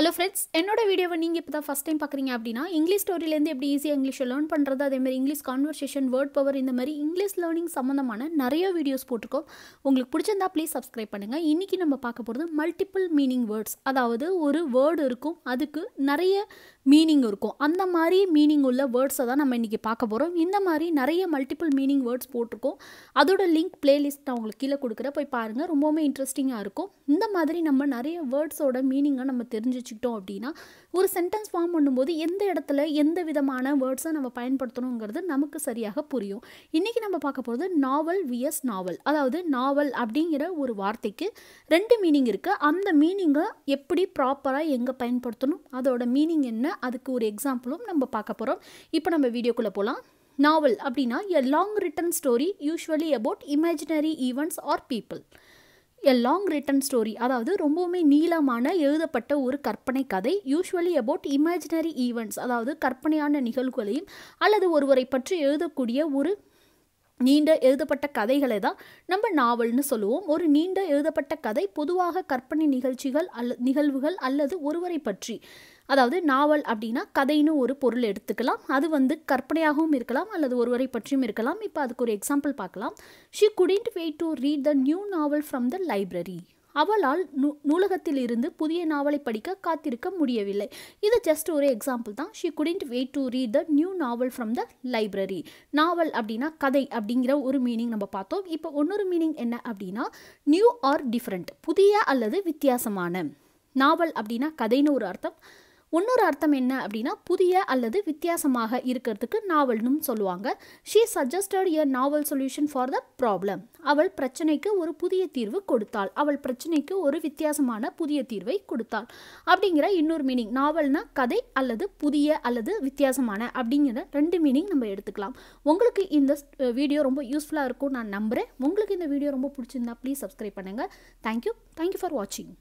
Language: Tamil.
ஹலோ ஃப்ரெண்ட்ஸ் என்னோட வீடியோவை நீங்கள் இப்போ தான் ஃபஸ்ட் டைம் பார்க்குறீங்க அப்படின்னா இங்கிலீஷ் ஸ்டோரியிலேருந்து எப்படி ஈஸியாக இங்கிலீஷை லேர்ன் பண்ணுறது அதேமாதிரி இங்கிலீஷ் கான்வர்சேஷன் வேர்ட் பவர் இந்த மாதிரி இங்கிலீஷ் லேர்னிங் சம்மந்தமான நிறைய வீடியோஸ் போட்டிருக்கோம் உங்களுக்கு பிடிச்சிருந்தா ப்ளீஸ் சப்ஸ்கிரைப் பண்ணுங்கள் இன்றைக்கி நம்ம பார்க்க போகிறது மல்டிபிள் மீனிங் வேர்ட்ஸ் அதாவது ஒரு வேர்டு இருக்கும் அதுக்கு நிறைய மீனிங் இருக்கும் அந்த மாதிரி மீனிங் உள்ள வேர்ட்ஸை தான் நம்ம இன்றைக்கி பார்க்க போகிறோம் இந்த மாதிரி நிறைய மல்டிபிள் மீனிங் வேர்ட்ஸ் போட்டிருக்கோம் அதோட லிங்க் பிளேலிஸ்ட் நான் உங்களுக்கு கீழே கொடுக்குற போய் பாருங்கள் ரொம்பவுமே இன்ட்ரெஸ்டிங்காக இருக்கும் இந்த மாதிரி நம்ம நிறைய வேர்ட்ஸோட மீனிங்கை நம்ம தெரிஞ்சு அப்படின்னா ஒரு சென்டென்ஸ் ஃபார்ம் பண்ணும்போது எந்த இடத்துல எந்த விதமான வேர்ட்ஸை நம்ம பயன்படுத்தணுங்கிறது நமக்கு சரியாக புரியும் இன்றைக்கி நம்ம பார்க்க போகிறது நாவல் விஎஸ் நாவல் அதாவது நாவல் அப்படிங்கிற ஒரு வார்த்தைக்கு ரெண்டு மீனிங் இருக்குது அந்த மீனிங்கை எப்படி ப்ராப்பராக எங்கே பயன்படுத்தணும் அதோட மீனிங் என்ன அதுக்கு ஒரு எக்ஸாம்பிளும் நம்ம பார்க்க போகிறோம் இப்போ நம்ம வீடியோக்குள்ளே போகலாம் நாவல் அப்படின்னா a long written story usually about imaginary events or people a long written story அதாவது ரொம்பவுமே நீளமான எழுதப்பட்ட ஒரு கற்பனை கதை யூஸ்வலி அபவுட் இமேஜினரி ஈவெண்ட்ஸ் அதாவது கற்பனையான நிகழ்வுகளையும் அல்லது ஒருவரை பற்றி எழுதக்கூடிய ஒரு நீண்ட எழுதப்பட்ட கதைகளை தான் நம்ம நாவல்னு சொல்லுவோம் ஒரு நீண்ட எழுதப்பட்ட கதை பொதுவாக கற்பனை நிகழ்ச்சிகள் அல்ல நிகழ்வுகள் அல்லது ஒருவரை பற்றி அதாவது நாவல் அப்படின்னா கதைன்னு ஒரு பொருள் எடுத்துக்கலாம் அது வந்து கற்பனையாகவும் இருக்கலாம் அல்லது ஒருவரை பற்றியும் இருக்கலாம் இப்போ அதுக்கு ஒரு எக்ஸாம்பிள் பார்க்கலாம் she couldn't wait to read the new novel from the library அவளால் நூ நூலகத்தில் இருந்து புதிய நாவலை படிக்க காத்திருக்க முடியவில்லை இது ஜஸ்ட் ஒரு எக்ஸாம்பிள் தான் she couldn't wait to read the new novel from the library novel அப்படின்னா கதை அப்படிங்கிற ஒரு மீனிங் நம்ம பார்த்தோம் இப்போ இன்னொரு மீனிங் என்ன அப்படின்னா நியூ ஆர் டிஃப்ரெண்ட் புதிய அல்லது வித்தியாசமான நாவல் அப்படின்னா கதைன்னு ஒரு அர்த்தம் இன்னொரு அர்த்தம் என்ன அப்படின்னா புதிய அல்லது வித்தியாசமாக இருக்கிறதுக்கு நாவல்னு சொல்லுவாங்க she suggested a novel solution for the problem அவள் பிரச்சனைக்கு ஒரு புதிய தீர்வு கொடுத்தாள் அவள் பிரச்சனைக்கு ஒரு வித்தியாசமான புதிய தீர்வை கொடுத்தாள் அப்படிங்கிற இன்னொரு மீனிங் நாவல்னா கதை அல்லது புதிய அல்லது வித்தியாசமான அப்படிங்கிற ரெண்டு மீனிங் நம்ம எடுத்துக்கலாம் உங்களுக்கு இந்த வீடியோ ரொம்ப யூஸ்ஃபுல்லாக இருக்கும் நான் நம்புகிறேன் உங்களுக்கு இந்த வீடியோ ரொம்ப பிடிச்சிருந்தா ப்ளீஸ் சப்ஸ்கிரைப் பண்ணுங்கள் தேங்க்யூ தேங்க்யூ ஃபார் வாட்சிங்